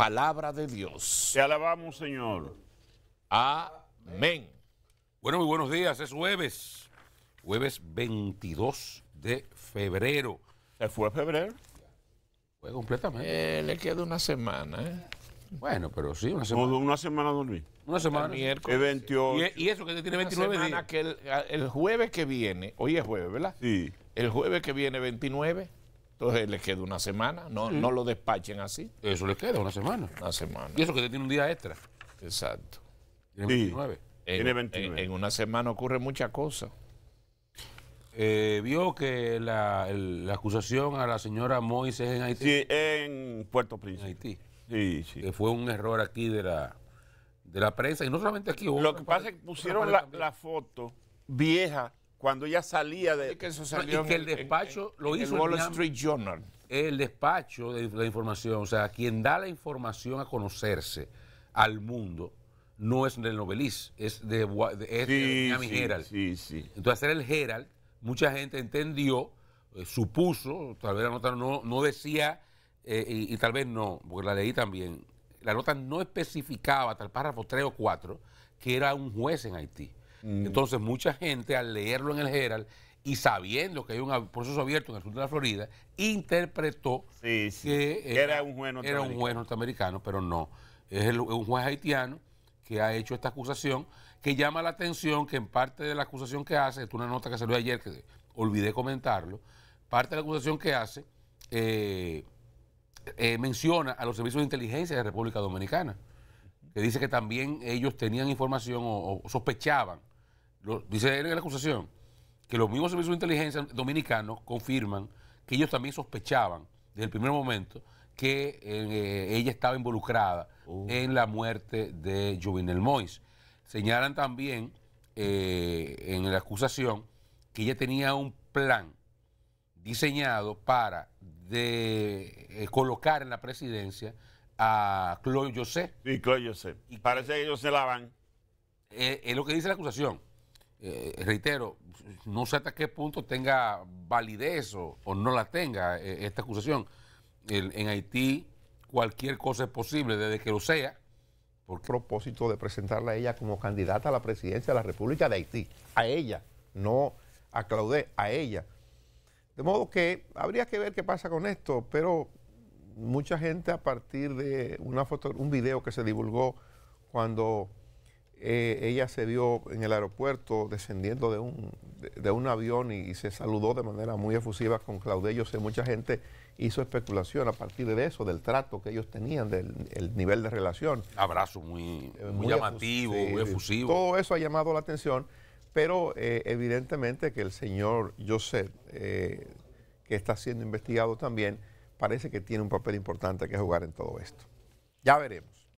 palabra de Dios. Te alabamos, Señor. Amén. Bueno, muy buenos días. Es jueves. Jueves 22 de febrero. ¿Se fue febrero? Fue completamente. Eh, le queda una semana, ¿eh? Bueno, pero sí, una semana. una semana dormir? Una semana. Miércoles. 28. Y, eso que tiene 29 días. Que el, jueves que viene, hoy es jueves, ¿verdad? Sí. El jueves que viene, 29, entonces le queda una semana, no, lo despachen así. Eso le queda una semana. Una semana. Y eso que usted tiene un día extra. Exacto. Tiene 29. tiene 29. En, una semana ocurre muchas cosas. Eh, vio que la, acusación a la señora Moise es en Haití. Sí, en Puerto Príncipe. En Haití. Sí, sí. Que fue un error aquí de la, de la prensa y no solamente aquí. Lo que pasa es que pusieron la foto vieja cuando ella salía de... Es que eso salió el despacho lo hizo... El Wall Street Journal. El despacho de la información, o sea, quien da la información a conocerse al mundo no es del Novelis, es de, es de Miami Herald. Sí, sí. Entonces, era el Herald, mucha gente entendió, eh, supuso, tal vez la nota no, no decía, eh, y, y, tal vez no, porque la leí también, la nota no especificaba, tal párrafo 3 o 4, que era un juez en Haití. Mm. Entonces, mucha gente al leerlo en el Herald y sabiendo que hay un proceso abierto en el sur de la Florida, interpretó que eh, era, un juez norteamericano. pero no. Es un juez haitiano que ha hecho esta acusación, que llama la atención que en parte de la acusación que hace, es una nota que salió ayer que olvidé comentarlo, parte de la acusación que hace eh, eh, menciona a los servicios de inteligencia de República Dominicana, que dice que también ellos tenían información o sospechaban dice él en la acusación, que los mismos servicios de inteligencia dominicanos confirman que ellos también sospechaban desde el primer momento que eh, eh, ella estaba involucrada oh. en la muerte de Jovenel Mois. Señalan también eh, en la acusación que ella tenía un plan diseñado para de, colocar en la presidencia a Claude José. Sí, Claude José. Y Parece que ellos se la van. es lo que dice la acusación. Eh, reitero, no sé hasta qué punto tenga validez o, no la tenga eh, esta acusación. en Haití cualquier cosa es posible, desde que lo sea. Por propósito de presentarla a ella como candidata a la presidencia de la República de Haití. A ella, no a a ella. De modo que habría que ver qué pasa con esto, pero mucha gente a partir de una foto, un video que se divulgó cuando eh, ella se vio en el aeropuerto descendiendo de un, avión y, se saludó de manera muy efusiva con Claudia. Yo sé, mucha gente hizo especulación a partir de eso, del trato que ellos tenían, del nivel de relación. Abrazo muy, eh, llamativo, muy efusivo. Todo eso ha llamado la atención, pero eh, evidentemente que el señor Joseph, que está siendo investigado también, parece que tiene un papel importante que jugar en todo esto. Ya veremos.